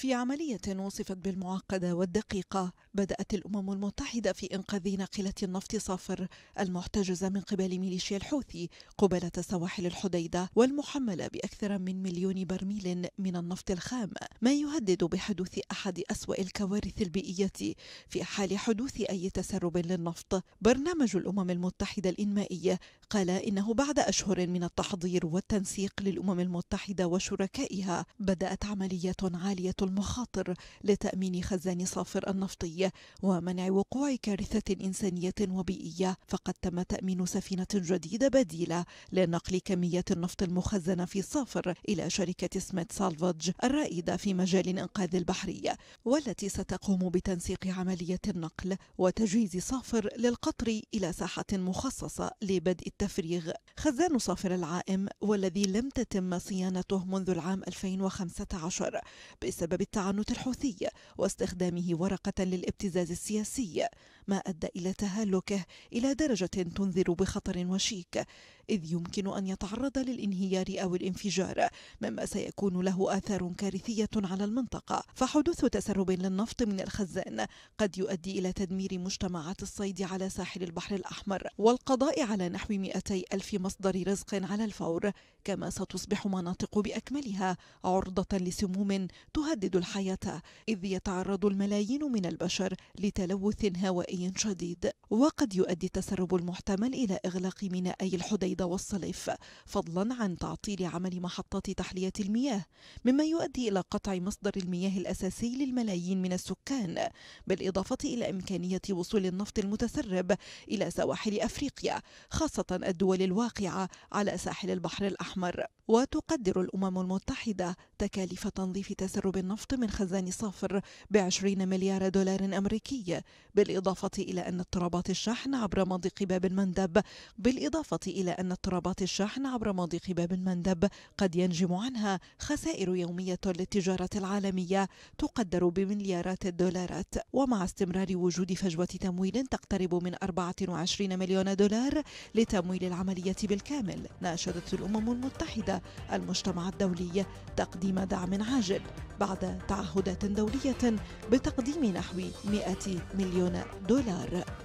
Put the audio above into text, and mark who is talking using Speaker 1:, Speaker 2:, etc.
Speaker 1: في عملية وصفت بالمعقدة والدقيقة بدأت الأمم المتحدة في إنقاذ ناقلة النفط صفر المحتجزة من قبل ميليشيا الحوثي قبالة سواحل الحديدة والمحملة بأكثر من مليون برميل من النفط الخام ما يهدد بحدوث أحد أسوأ الكوارث البيئية في حال حدوث أي تسرب للنفط برنامج الأمم المتحدة الإنمائي قال إنه بعد أشهر من التحضير والتنسيق للأمم المتحدة وشركائها بدأت عملية عالية المخاطر لتأمين خزان صافر النفطي ومنع وقوع كارثة إنسانية وبيئية فقد تم تأمين سفينة جديدة بديلة لنقل كميات النفط المخزنة في صافر إلى شركة سميت سالفج الرائدة في مجال الإنقاذ البحرية والتي ستقوم بتنسيق عملية النقل وتجهيز صافر للقطر إلى ساحة مخصصة لبدء التفريغ خزان صافر العائم والذي لم تتم صيانته منذ العام 2015 بسبب التعنت الحوثي واستخدامه ورقة للابتزاز السياسي ما أدى إلى تهالكه إلى درجة تنذر بخطر وشيك إذ يمكن أن يتعرض للانهيار أو الانفجار مما سيكون له آثار كارثية على المنطقة فحدوث تسرب للنفط من الخزان قد يؤدي إلى تدمير مجتمعات الصيد على ساحل البحر الأحمر والقضاء على نحو 200 ألف مصدر رزق على الفور كما ستصبح مناطق بأكملها عرضة لسموم تهدد الحياة إذ يتعرض الملايين من البشر لتلوث هوائي شديد وقد يؤدي التسرب المحتمل إلى إغلاق مينائي الحديدة البيض والصلف فضلا عن تعطيل عمل محطات تحلية المياه مما يؤدي إلى قطع مصدر المياه الأساسي للملايين من السكان بالإضافة إلى إمكانية وصول النفط المتسرب إلى سواحل أفريقيا خاصة الدول الواقعة على ساحل البحر الأحمر وتقدر الأمم المتحدة تكاليف تنظيف تسرب النفط من خزان ب بعشرين مليار دولار أمريكي بالإضافة إلى أن اضطرابات الشحن عبر مضيق باب المندب بالإضافة إلى أن اضطرابات الشحن عبر مضيق باب المندب قد ينجم عنها خسائر يومية للتجارة العالمية تقدر بمليارات الدولارات ومع استمرار وجود فجوة تمويل تقترب من 24 مليون دولار لتمويل العملية بالكامل ناشدت الأمم المتحدة المجتمع الدولي تقديم دعم عاجل بعد تعهدات دولية بتقديم نحو 100 مليون دولار